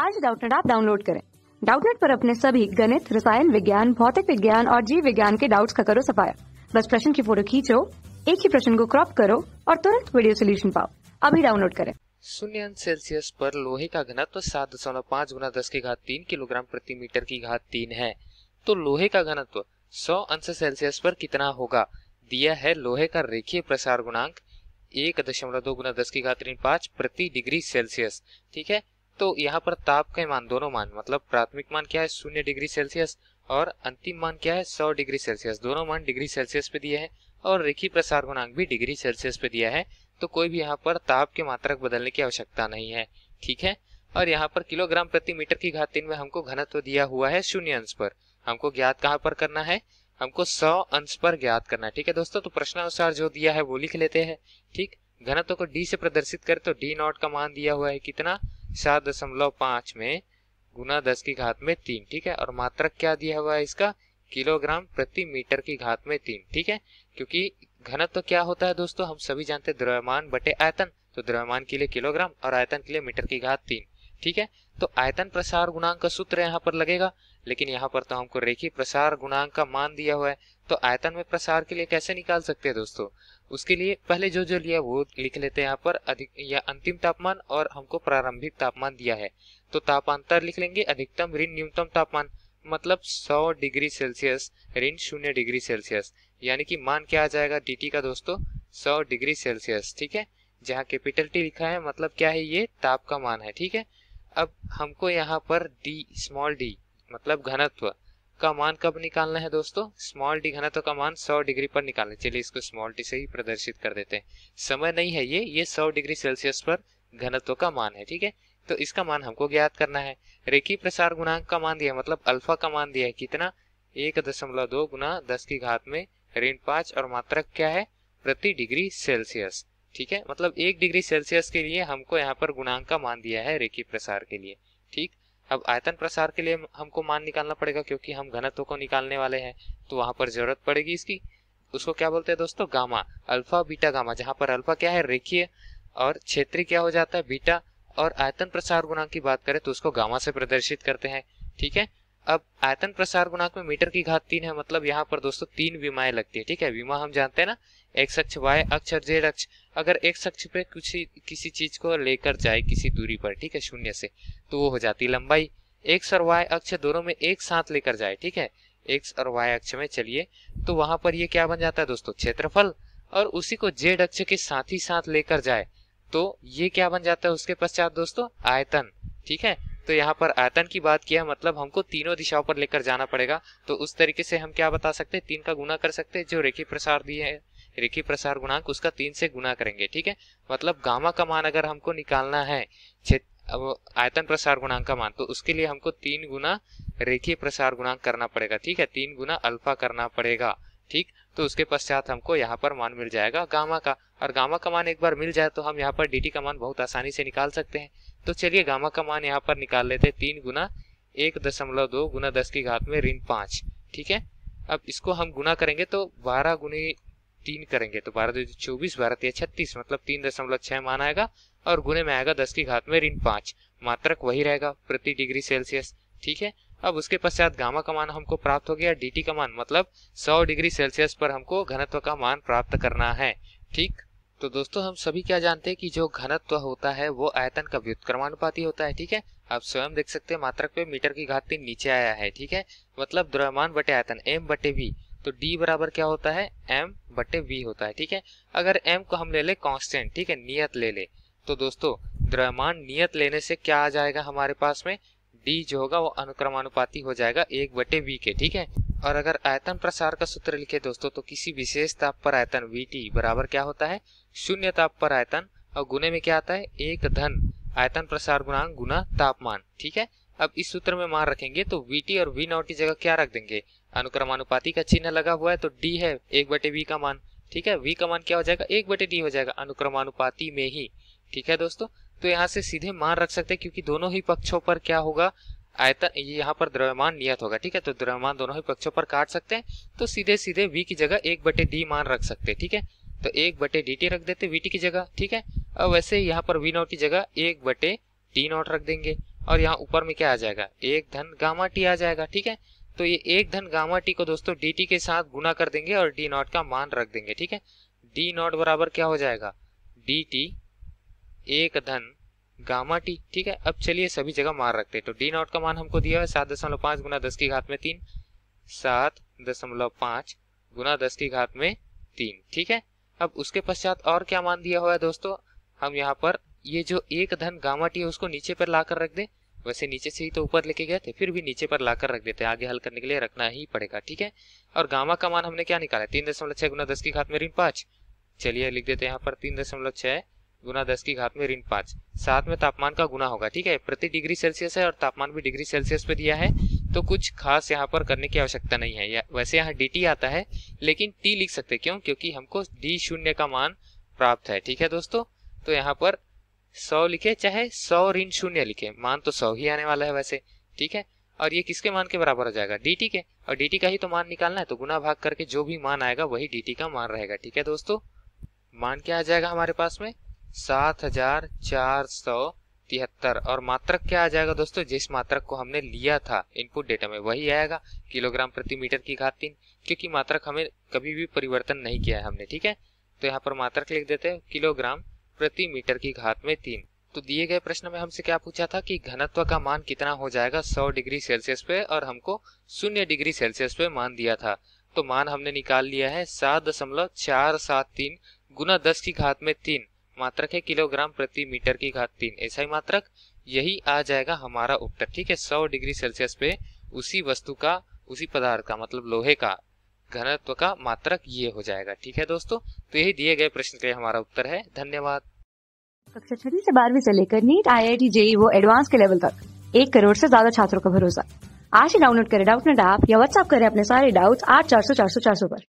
आज डाउटनेट आप डाउनलोड करें डाउटनेट पर अपने सभी गणित रसायन विज्ञान भौतिक विज्ञान और जीव विज्ञान के डाउट्स का करो सफाया बस प्रश्न की फोटो खींचो एक ही प्रश्न को क्रॉप करो और तुरंत वीडियो सोल्यूशन पाओ अभी डाउनलोड करें शून्य अंश सेल्सियस पर लोहे का घनत्व सात दशमलव पाँच गुना दस की घात तीन किलोग्राम प्रति मीटर की घात तीन है तो लोहे का घनत्व सौ अंश सेल्सियस पर कितना होगा दिया है लोहे का रेखीय प्रसार गुणांक एक दशमलव दो गुना दस की घात तीन पाँच प्रति डिग्री सेल्सियस ठीक है तो यहाँ पर ताप के मान दोनों मान मतलब प्राथमिक मान क्या है शून्य डिग्री सेल्सियस और अंतिम मान क्या है सौ डिग्री सेल्सियस दोनों मान डिग्री सेल्सियस पे दिए हैं और रेखी प्रसार गुणांक भी डिग्री सेल्सियस पे दिया है तो कोई भी यहाँ पर ताप के मात्रक बदलने की आवश्यकता नहीं है ठीक है और यहाँ पर किलोग्राम प्रति मीटर की घात तीन में हमको घनत्व दिया हुआ है शून्य अंश पर हमको ज्ञात कहाँ पर करना है हमको सौ अंश पर ज्ञात करना है ठीक है दोस्तों तो प्रश्नानुसार जो दिया है वो लिख लेते हैं ठीक घनत्व को डी से प्रदर्शित करें तो डी नॉट का मान दिया हुआ है कितना सात दशमलव पांच में गुना दस की घात में तीन ठीक है और मात्रक क्या दिया हुआ है इसका किलोग्राम प्रति मीटर की घात में तीन ठीक है क्योंकि घनत्व तो क्या होता है दोस्तों हम सभी जानते हैं द्रव्यमान बटे आयतन तो द्रव्यमान के लिए किलोग्राम और आयतन के लिए मीटर की घात तीन ठीक है तो आयतन प्रसार गुणांक का सूत्र यहाँ पर लगेगा लेकिन यहाँ पर तो हमको रेखी प्रसार गुणांक का मान दिया हुआ है तो आयतन में प्रसार के लिए कैसे निकाल सकते हैं दोस्तों उसके लिए पहले जो जो लिया वो लिख लेते हैं यहाँ पर अधिक या अंतिम तापमान और हमको प्रारंभिक तापमान दिया है तो तापांतर लिख लेंगे अधिकतम ऋण न्यूनतम तापमान मतलब 100 डिग्री सेल्सियस ऋण शून्य डिग्री सेल्सियस यानी कि मान क्या आ जाएगा डी का दोस्तों सौ डिग्री सेल्सियस ठीक है जहाँ कैपिटल टी लिखा है मतलब क्या है ये ताप का मान है ठीक है अब हमको यहाँ पर डी स्मॉल डी मतलब घनत्व का मान कब निकालना है दोस्तों स्मॉल डी घनत्व का मान 100 डिग्री पर निकालना चलिए इसको स्मॉल डी से ही प्रदर्शित कर देते हैं समय नहीं है ये ये 100 डिग्री सेल्सियस पर घनत्व का मान है ठीक है तो इसका मान हमको ज्ञात करना है रेखी प्रसार गुणांक का मान दिया मतलब अल्फा का मान दिया है कितना एक दशमलव दो गुना दस की घात में ऋण पांच और मात्रक क्या है प्रति डिग्री सेल्सियस ठीक है मतलब एक डिग्री सेल्सियस के लिए हमको यहाँ पर गुणांक का मान दिया है रेखी प्रसार के लिए ठीक अब आयतन प्रसार के लिए हमको मान निकालना पड़ेगा क्योंकि हम घनत्व को निकालने वाले हैं तो वहां पर जरूरत पड़ेगी इसकी उसको क्या बोलते हैं दोस्तों गामा अल्फा बीटा गामा जहां पर अल्फा क्या है रेखीय और क्षेत्रीय क्या हो जाता है बीटा और आयतन प्रसार गुणांक की बात करें तो उसको गामा से प्रदर्शित करते हैं ठीक है अब आयतन प्रसार गुणांक में मीटर की घात तीन है मतलब यहाँ पर दोस्तों तीन विमाएं लगती है ठीक है विमा हम जानते हैं ना एक्स अक्ष वाई अक्ष और जेड अक्ष अगर एक्स अक्ष पे कुछ किसी चीज को लेकर जाए किसी दूरी पर ठीक है शून्य से तो वो हो जाती है लंबाई एक्स और वाई अक्ष दोनों में एक साथ लेकर जाए ठीक है एक्स और वाई अक्ष में चलिए तो वहां पर ये क्या बन जाता है दोस्तों क्षेत्रफल और उसी को जेड अक्ष के साथ ही साथ लेकर जाए तो ये क्या बन जाता है उसके पश्चात दोस्तों आयतन ठीक है तो यहाँ पर आयतन की बात किया मतलब हमको तीनों दिशाओं पर लेकर जाना पड़ेगा तो उस तरीके से हम क्या बता सकते हैं तीन का गुना कर सकते हैं जो रेखी प्रसार दिए है रेखी प्रसार गुणांक उसका तीन से गुना करेंगे ठीक है मतलब गामा का मान अगर हमको निकालना है आयतन प्रसार गुणांक का मान तो उसके लिए हमको तीन गुना रेखी प्रसार गुणांक करना पड़ेगा ठीक है तीन गुना अल्फा करना पड़ेगा ठीक तो उसके पश्चात हमको यहाँ पर मान मिल जाएगा गामा का और गामा का मान एक बार मिल जाए तो हम यहाँ पर डी का मान बहुत आसानी से निकाल सकते हैं तो चलिए गामा का मान यहाँ पर निकाल लेते हैं तीन गुना एक दशमलव दो गुना दस की घात में ऋण पाँच ठीक है अब इसको हम गुना करेंगे तो बारह गुने तीन करेंगे तो बारह दो चौबीस बारह तीन छत्तीस मतलब तीन दशमलव छः मान आएगा और गुने में आएगा दस की घात में ऋण पाँच मात्रक वही रहेगा प्रति डिग्री सेल्सियस ठीक है अब उसके पश्चात गामा का मान हमको प्राप्त हो गया डी का मान मतलब 100 डिग्री सेल्सियस पर हमको घनत्व का मान प्राप्त करना है ठीक तो दोस्तों हम सभी क्या जानते हैं कि जो घनत्व होता है वो आयतन का व्युत्क्रमानुपाती होता है ठीक है आप स्वयं देख सकते हैं मात्रक पे मीटर की घात तीन नीचे आया है ठीक है मतलब द्रव्यमान बटे आयतन एम बटे वी तो डी बराबर क्या होता है एम बटे वी होता है ठीक है अगर एम को हम ले ले कॉन्स्टेंट ठीक है नियत ले ले तो दोस्तों द्रव्यमान नियत लेने से क्या आ जाएगा हमारे पास में डी जो होगा वो अनुक्रमानुपाती हो जाएगा एक बटे वी के ठीक है और अगर आयतन प्रसार का सूत्र लिखे दोस्तों तो किसी विशेष ताप पर आयतन वी टी बराबर क्या होता है शून्य ताप पर आयतन और गुने में क्या आता है एक धन आयतन प्रसार गुणांक गुना तापमान ठीक है अब इस सूत्र में मान रखेंगे तो वी टी और वी नॉट की जगह क्या रख देंगे अनुक्रमानुपाती का चिन्ह लगा हुआ है तो डी है एक बटे वी का मान ठीक है वी का मान क्या हो जाएगा एक बटे डी हो जाएगा अनुक्रमानुपाती में ही ठीक है दोस्तों तो यहाँ से सीधे मान रख सकते हैं क्योंकि दोनों ही पक्षों पर क्या होगा आयतन यहाँ पर द्रव्यमान नियत होगा ठीक है तो द्रव्यमान दोनों ही पक्षों पर काट सकते हैं तो सीधे सीधे वी की जगह एक बटे डी मान रख सकते हैं ठीक है तो एक बटे डी टी रख देते वी टी की जगह ठीक है और वैसे यहाँ पर वी नॉट की जगह एक बटे डी नॉट रख देंगे और यहाँ ऊपर में क्या आ जाएगा एक धन गामा टी आ जाएगा ठीक है तो ये एक धन गामा टी को दोस्तों डी टी के साथ गुना कर देंगे और डी नॉट का मान रख देंगे ठीक है डी नॉट बराबर क्या हो जाएगा डी टी एक धन गामा टी ठीक है अब चलिए सभी जगह मार रखते हैं तो डी नॉट का मान हमको दिया है सात दशमलव पांच गुना दस की घात में तीन सात दशमलव पांच गुना दस की घात में तीन ठीक है अब उसके पश्चात और क्या मान दिया हुआ है दोस्तों हम यहाँ पर ये जो एक धन गामा टी है उसको नीचे पर लाकर रख दे वैसे नीचे से ही तो ऊपर लेके गए थे फिर भी नीचे पर लाकर रख देते हैं आगे हल करने के लिए रखना ही पड़ेगा ठीक है और गामा का मान हमने क्या निकाला तीन दशमलव छह गुना दस की घात में ऋण पाँच चलिए लिख देते हैं यहाँ पर तीन दशमलव छह गुना दस की घात में ऋण पांच साथ में तापमान का गुना होगा ठीक है प्रति डिग्री सेल्सियस है और तापमान भी डिग्री सेल्सियस पे दिया है तो कुछ खास यहाँ पर करने की आवश्यकता नहीं है या वैसे यहाँ डी आता है लेकिन टी लिख सकते क्यों क्योंकि हमको डी शून्य का मान प्राप्त है ठीक है दोस्तों तो यहाँ पर सौ लिखे चाहे सौ ऋण शून्य लिखे मान तो सौ ही आने वाला है वैसे ठीक है और ये किसके मान के बराबर हो जाएगा डी के और डी का ही तो मान निकालना है तो गुना भाग करके जो भी मान आएगा वही डी का मान रहेगा ठीक है दोस्तों मान क्या आ जाएगा हमारे पास में सात हजार चार सौ तिहत्तर और मात्रक क्या आ जाएगा दोस्तों जिस मात्रक को हमने लिया था इनपुट डेटा में वही आएगा किलोग्राम प्रति मीटर की घात तीन क्योंकि मात्रक हमें कभी भी परिवर्तन नहीं किया है हमने ठीक है तो यहाँ पर मात्रक लिख देते हैं किलोग्राम प्रति मीटर की घात में तीन तो दिए गए प्रश्न में हमसे क्या पूछा था कि घनत्व का मान कितना हो जाएगा 100 डिग्री सेल्सियस पे और हमको शून्य डिग्री सेल्सियस पे मान दिया था तो मान हमने निकाल लिया है सात दशमलव चार सात तीन गुना दस की घात में तीन मात्रक है किलोग्राम प्रति मीटर की घात तीन ऐसा ही मात्रक यही आ जाएगा हमारा उत्तर ठीक है सौ डिग्री सेल्सियस पे उसी वस्तु का उसी पदार्थ का मतलब लोहे का घनत्व का मात्रक ये हो जाएगा ठीक है दोस्तों तो यही दिए गए प्रश्न के लिए हमारा उत्तर है धन्यवाद कक्षा छठी से बारहवीं से लेकर NEET I I T JEE वो एडवांस के लेवल तक एक करोड़ से ज्यादा छात्रों का भरोसा आज ही डाउनलोड करें डाउट नेट ऐप या व्हाट्सअप करें अपने सारे डाउट्स आठ चार सौ चार सौ चार सौ पर